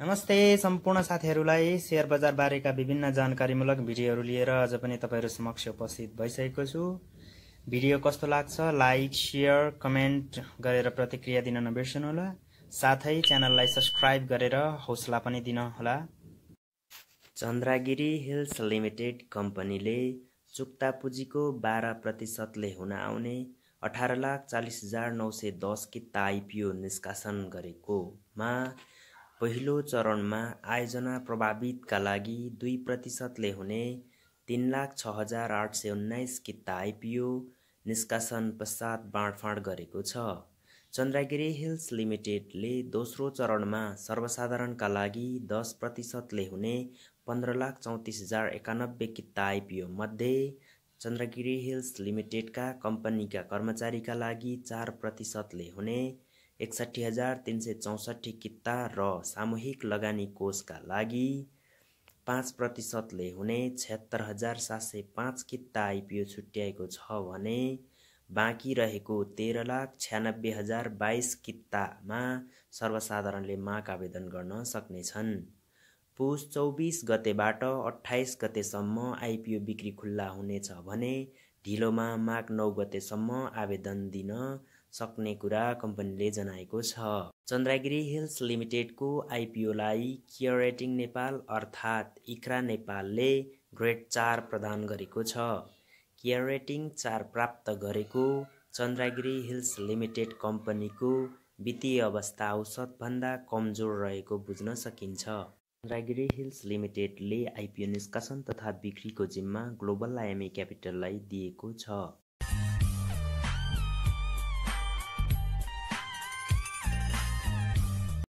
नमस्ते सम्पूर्ण साथीहरूलाई सेयर बजारबारेका विभिन्न जानकारीमूलक भिडियोहरू लिएर अझ पनि तपाईँहरू समक्ष उपस्थित भइसकेको छु भिडियो कस्तो लाग्छ लाइक सेयर कमेन्ट गरेर प्रतिक्रिया दिन नबिर्सनुहोला साथै च्यानललाई सब्सक्राइब गरेर हौसला पनि दिनुहोला चन्द्रगिरी हिल्स लिमिटेड कम्पनीले चुक्ता पुँजीको बाह्र प्रतिशतले हुन आउने अठार लाख चालिस हजार नौ सय दस किता आइपिओ निष्कासन गरेकोमा पहिलो चरणमा आयोजना प्रभावितका लागि दुई प्रतिशतले हुने तिन लाख छ हजार आठ सय उन्नाइस किता आइपिओ निष्कासन पश्चात बाँडफाँड गरेको छ चन्द्रगिरी हिल्स लिमिटेडले दोस्रो चरणमा सर्वसाधारणका लागि दस प्रतिशतले हुने पन्ध्र लाख चौतिस हजार एकानब्बे किता आइपिओ मध्ये चन्द्रगिरी हिल्स लिमिटेडका कम्पनीका कर्मचारीका लागि चार प्रतिशतले हुने एकसाठी हजार तिन सय चौसठी किता र सामूहिक लगानी कोषका लागि पाँच प्रतिशतले हुने छत्तर हजार सात सय पाँच किता आइपिओ छुट्याएको छ भने बाँकी रहेको तेह्र लाख छ्यानब्बे हजार बाइस कितामा सर्वसाधारणले माग आवेदन गर्न सक्नेछन् पुस चौबिस गतेबाट अठाइस गतेसम्म आइपिओ बिक्री खुल्ला हुनेछ भने ढिलोमा माघ नौ गतेसम्म आवेदन दिन सक्ने कुरा कम्पनीले जनाएको छ चन्द्रगिरी हिल्स लिमिटेडको आइपिओलाई कियरेटिङ नेपाल अर्थात् इक्रा नेपालले ग्रेड चार प्रदान गरेको छ केयर रेटिङ चार प्राप्त गरेको चन्द्रगिरी हिल्स लिमिटेड कम्पनीको वित्तीय अवस्था औसतभन्दा कमजोर रहेको बुझ्न सकिन्छ चन्द्रगिरी हिल्स लिमिटेडले आइपिओ निष्कासन तथा बिक्रीको जिम्मा ग्लोबल आइएमए क्यापिटललाई दिएको छ